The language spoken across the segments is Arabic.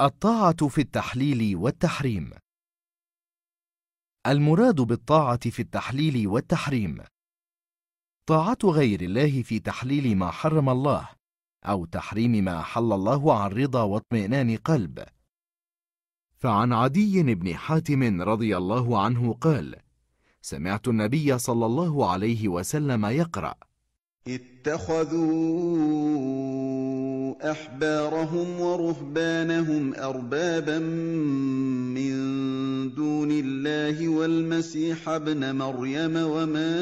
الطاعة في التحليل والتحريم المراد بالطاعة في التحليل والتحريم طاعة غير الله في تحليل ما حرم الله أو تحريم ما أحل الله عن رضا واطمئنان قلب فعن عدي بن حاتم رضي الله عنه قال سمعت النبي صلى الله عليه وسلم يقرأ اتخذوا أحبارهم ورهبانهم أربابا من دون الله والمسيح ابن مريم وما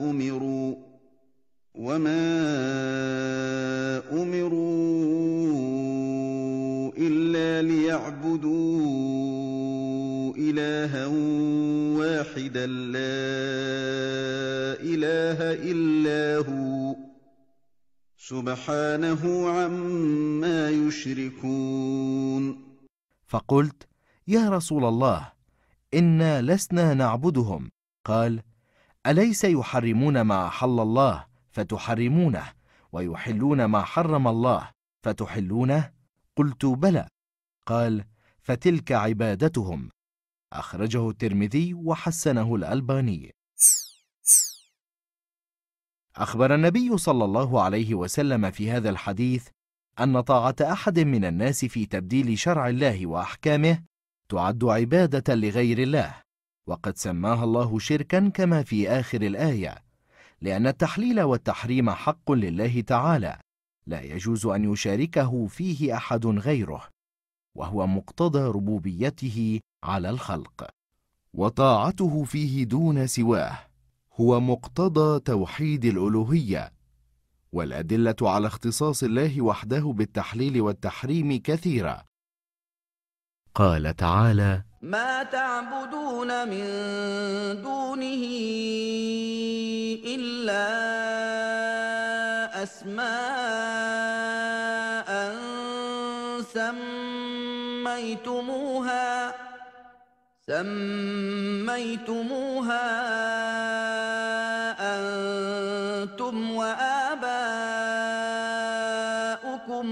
أمروا وما أمروا إلا ليعبدوا إلها واحدا لا إله إلا هو سبحانه عما يشركون فقلت يا رسول الله انا لسنا نعبدهم قال اليس يحرمون ما احل الله فتحرمونه ويحلون ما حرم الله فتحلونه قلت بلى قال فتلك عبادتهم اخرجه الترمذي وحسنه الالباني أخبر النبي صلى الله عليه وسلم في هذا الحديث أن طاعة أحد من الناس في تبديل شرع الله وأحكامه تعد عبادة لغير الله وقد سماها الله شركا كما في آخر الآية لأن التحليل والتحريم حق لله تعالى لا يجوز أن يشاركه فيه أحد غيره وهو مقتضى ربوبيته على الخلق وطاعته فيه دون سواه هو مقتضى توحيد الالوهيه والادله على اختصاص الله وحده بالتحليل والتحريم كثيره قال تعالى ما تعبدون من دونه الا اسماء سميتموها سميتموها انتم واباؤكم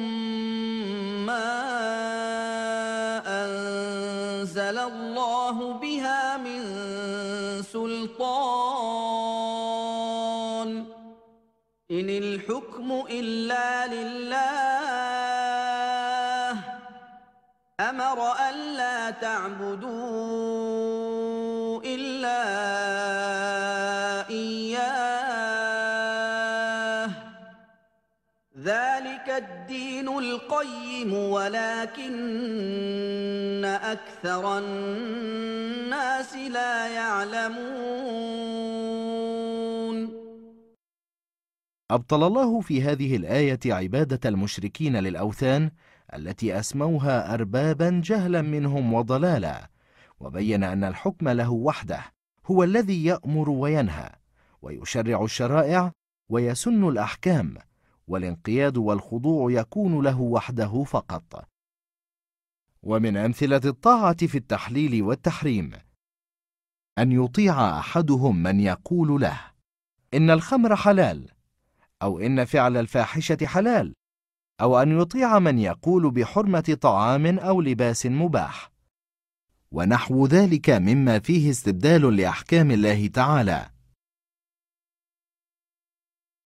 ما انزل الله بها من سلطان ان الحكم الا لله امر الا تعبدوا الا ذلك الدين القيم ولكن اكثر الناس لا يعلمون ابطل الله في هذه الايه عباده المشركين للاوثان التي اسموها اربابا جهلا منهم وضلالا وبين ان الحكم له وحده هو الذي يامر وينهى ويشرع الشرائع ويسن الاحكام والانقياد والخضوع يكون له وحده فقط ومن امثله الطاعه في التحليل والتحريم ان يطيع احدهم من يقول له ان الخمر حلال او ان فعل الفاحشه حلال او ان يطيع من يقول بحرمه طعام او لباس مباح ونحو ذلك مما فيه استبدال لاحكام الله تعالى